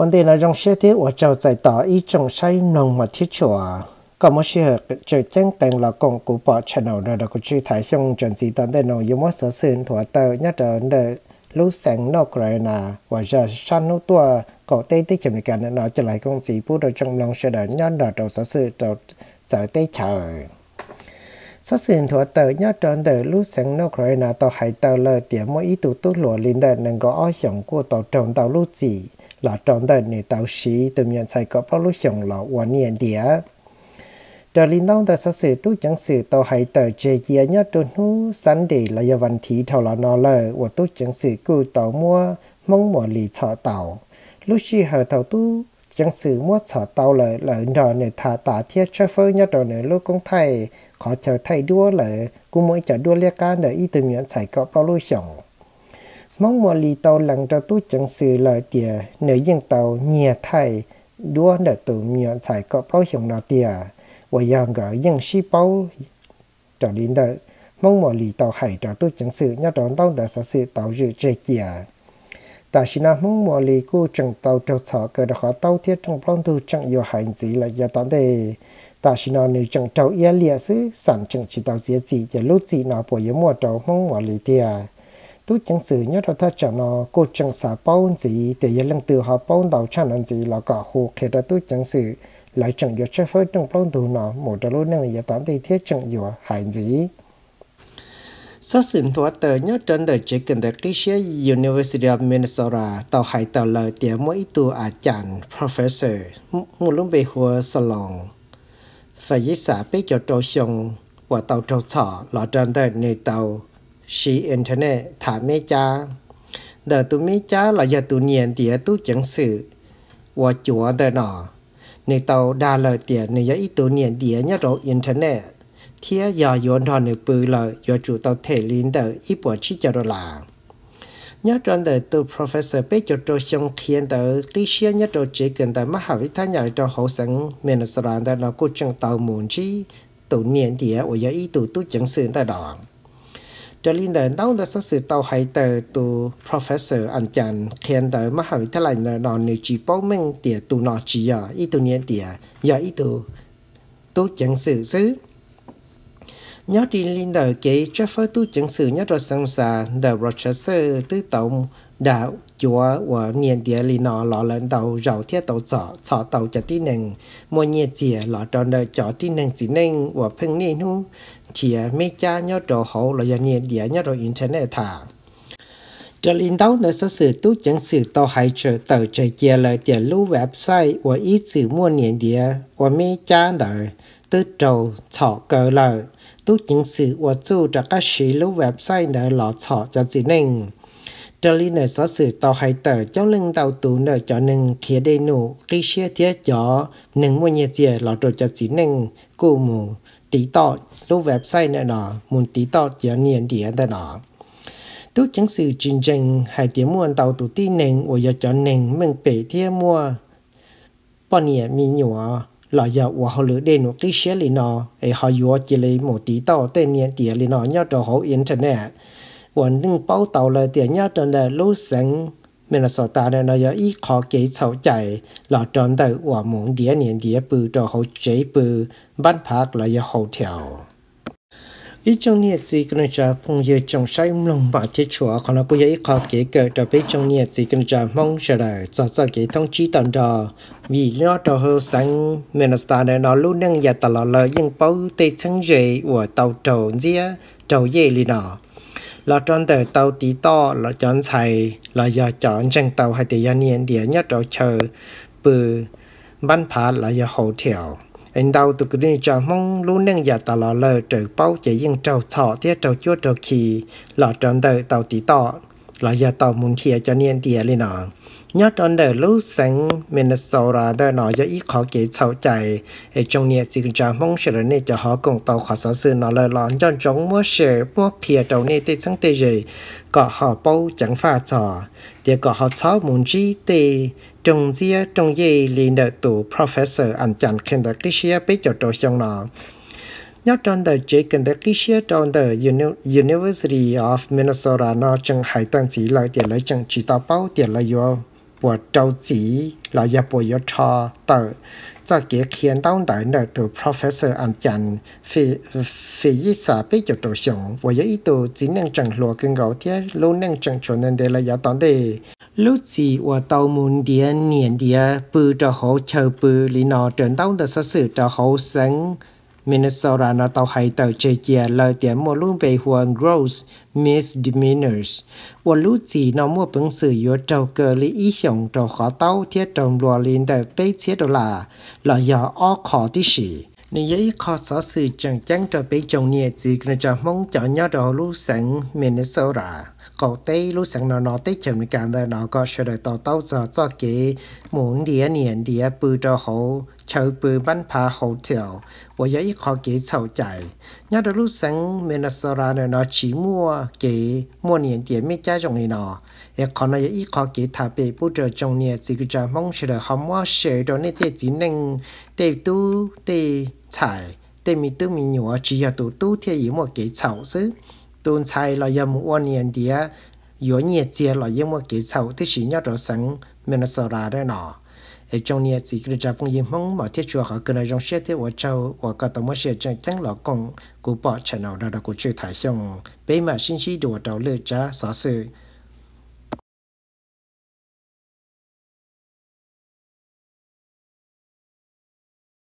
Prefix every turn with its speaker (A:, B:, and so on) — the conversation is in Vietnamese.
A: วันเดนรงเชื่อที่ว่าจะใจต่ออีจงใช้นงมาที่ชัวก็ไม่เชื่อจะแจ้งแต่งเรากงกูปอชแนลเราก็ชื่อถ่ายช่องจนสีตอนได้นงยูมอสเซนถั่วเตอร์ยัดเดินเดลูแสงนอกไรนาว่าจะชันนู้ตัวก็เต้ที่จำในการนั้นเราจะไหลกงสีผู้โดยจงลองเสด็จยันเราเราสื่อเราจะเต้เฉยสัสินถั่วเตอร์ยัดเดินเดลูแสงนอกไรนาต่อหายเตอร์เลยเตี๋ยมอีตุตุหลัวลินเดนนั่งก็อ้อยหยงกูต่อจงเตาลูจี là trong đời này tàu sĩ từ miền Sài Gòn bao lúc sống là quan niệm địa trở lên đông đời sau sự tu chẳng sự tàu hay tờ chế dìa nhớ đồn hú sẵn để là do văn thí thảo là nó lờ và tu chẳng sự cư tổ mua mong mùa lì chọ tàu lúc khi hờ tàu tu chẳng sự mua chọ tàu lờ lờ nọ này thả tả thiết cho phơ nhớ đồn này lúc công thầy khó chờ thầy đua lờ cũng mỗi chờ đua lia cá nở y từ miệng xảy cọ bao lúc sống mong mò lì tàu lặng ra tu chẳng sự lợi tìa nếu dân tàu nhẹ thay đua đã tụ miệng xài có bao hiểm nào tìa và dàng gỡ dân sĩ báo trở đến đợi mong mò lì tàu hải ra tu chẳng sự nhá đón tàu đã xa sự tàu dự trệ kìa ta chỉ là mong mò lì cô chẳng tàu trâu sợ cơ đã khó tàu thiết trong phong tu chẳng yêu hành gì là gia tán đề ta chỉ là nếu chẳng tàu ia lìa sứ sẵn chẳng chỉ tàu dễ gì để lúc gì nó bộ yếu mùa tàu mong mò lì tìa tu chẳng sử nhớ đâu ta chẳng nó cô chẳng xả bao gì để yên lăng từ họ bao đầu chẳng làm gì là cả hồ khi đó tu chẳng sử lại chẳng yếu chơi phơi trong bao đồ nó một đầu lúc này tám thì thiết chẳng yếu hại gì sau sinh thua tờ nhớ trên đời chỉ cần đại tại Cliché University of Minnesota tàu hải tàu lời tiếng mỗi tu à chẳng professor một lúc về hồ salon phải giấy xả biết cho trâu sông và tàu trâu sọ lọ trên đời này tàu she internet thả mẹ cha đờ tu mẹ cha là giờ tu niệm tía tu chẳng sự và chúa đờ nọ nếu tàu đa lời tía nếu giờ ít tu niệm tía nhớ rồi internet thía giờ yon thọ nếu bự lời giờ chu tàu thể lin đờ ít bỏ chi cho rồi là nhớ trong đời từ professor bé cho tôi xong thiên tờ lý xe nhớ tôi chỉ cần tờ mắc học thái nhà cho hậu sẵn Minnesota tờ nó cũng chẳng tàu muốn chi tụ niệm địa ở giờ ý tụ tụ chẳng sự tờ đó cho nên là đâu là sự tàu hay tờ tu professor anh chàng khen tờ mà hỏi thế này là nó nếu chỉ bao mình tiền tu nó chỉ à ít tu nhiên tiền giờ ít tu tu chẳng sự xứ nhớ đi lên đời kế phơi tu chẳng sự nhớ rồi sang xa The Rochester tư tổng đã chúa của miền địa lý nó lọ lên tàu rầu thiết tàu sọ sọ tàu cho tí nền mua nhiệt chìa lọ tròn đời cho tí nền chỉ nền của phưng nền hu chìa mấy cha nhau trò hậu là do miền địa nhau rồi internet thả trở lên đó là sự sự tu chẳng sự tàu hải trở tàu trời chia lời tiền lưu website của ý sự mua miền địa của mấy cha đời tư trầu sọ cờ lời tu chẳng sự của chú cho các sĩ lưu website nơi lọ sọ cho chỉ nền trở lý nợ xóa sự tàu hải tờ cháu lưng tàu tù nợ cho nâng khía đầy nụ khi xe thiết cho nâng mua nhiệt dìa lọt rồi cho chỉ nâng cụ mù tí tọ lúc website nợ đó muốn tí tọ cho niên địa nợ đó tốt chứng sự trình trình hải tiếng mua tàu tù tí nâng và giờ cho nâng mình bể thiết mua bao nhiêu mi nhỏ là giờ và họ lựa đến một cái xe lì nọ ấy họ vừa chỉ lấy một tí tọ tên niên địa lì nọ nhau cho họ internet bảo 稳定报道了电影中的路线。mình là sở tại là do ít khó kỹ sâu chạy là trong đầu và muốn địa niệm địa bự cho hậu chế bự bắt phát là do hậu theo ít trong nhiệt gì cần cho phong dự trong say lòng bà chết chùa còn là cô ấy khó kỹ cỡ cho biết trong nhiệt gì cần cho mong chờ đợi cho cho kỹ thông chí tận đó vì nó cho hậu sáng mình là sở tại nó luôn đang dạy tờ lọ lợi nhưng bao tây sáng dậy của tàu trầu dĩa trầu dây lì nọ là chọn tờ tàu tí to là chọn xài là giờ chọn chẳng tàu hay tỷ giờ niên địa nhất đầu chờ bự bán phá là giờ hậu thiểu anh đau tụi cái này cho mong luôn nâng giờ tàu lò lờ trở bao chỉ riêng trâu sọ thiết trâu chua trâu kỳ là chọn tờ tàu tí to là giờ tàu muốn chia cho niên tiền lên nọ nhớ trong đời lúc sáng Minnesota đời nọ giờ ít khó kể sâu chạy ở trong nhà chỉ cho mong sẽ này cho họ cùng tàu khó sở sự nó lời lón cho chúng mua sẽ mua kia tàu này tê sáng tê gì có họ bao chẳng pha trò để có họ sáu muốn chi tê trong gia trong dây liền được tụ professor anh chẳng khen được cái xe biết cho trò trong nọ nhất trong đời Jake cần được kỹ sư trong đời University of Minnesota nó chẳng hai tăng chỉ là tiền lấy chẳng chỉ tao bao tiền lấy yo bộ trâu chỉ là ya bộ yo cho tờ cho kế khiến đau đại nợ từ professor an chan phi phi y sa bị cho tổ sống và ý đồ chỉ năng chẳng lúa cưng gạo thế lô năng chẳng cho nên để là ya tán đề lúc gì và tàu muốn địa niệm địa bự cho hậu chờ bự lý trên trần đau được sự cho hậu sáng Minnesota nó tàu hay tàu chơi chia lời tiếng một lúc về huang gross misdemeanors. Một lúc gì nó mua bằng sự yếu trâu cơ lý ý hiệu trâu khó tàu thiết trồng lùa lên tờ bế thiết đô là là do ó khó tí sĩ. Nếu giấy khó sở sự chẳng chẳng cho bế trồng nhẹ gì cho mong cho nhau đồ lúc sẵn Minnesota. ก็เต้รู้สังนอนเต้เฉยมีการได้นอก็ฉลยต่อเต้าจะจะเก๋หมุนเดียเนียนเดียปืดเหาเชฉยปืนบ้านพาหูเถียววัยยี่ขอเก๋เฉาใจย่าได้รู้สังเมนัสราเนนอชีมัวเก๋มัวเนียนเดียไม่ใจจงเนนอเอกขอนายยี่ขอเก๋ถ้าเปปูเจจงเนียจิกจามองฉลยหอว่าเฉยตรงนี้เต้จีนึงเต้ตู้เต้ใช่เต้มีตู้มีหัวจีอัตตู้ตูเทียยี่มัวเก๋เฉาซื้อ tuần sai là giờ một anh nhận địa yếu nhiệt chia là giờ một kỹ sầu thì chỉ nhớ rõ sẵn Minnesota đó nọ ở trong nhiệt chỉ cái chấp công yếm mong mà thiết chùa họ cần ở trong xe thiết của châu và cả tổng xe chạy chẳng là con của bỏ channel đó là của chữ thái xong bây mà sinh sĩ đồ đầu lừa cha xóa sự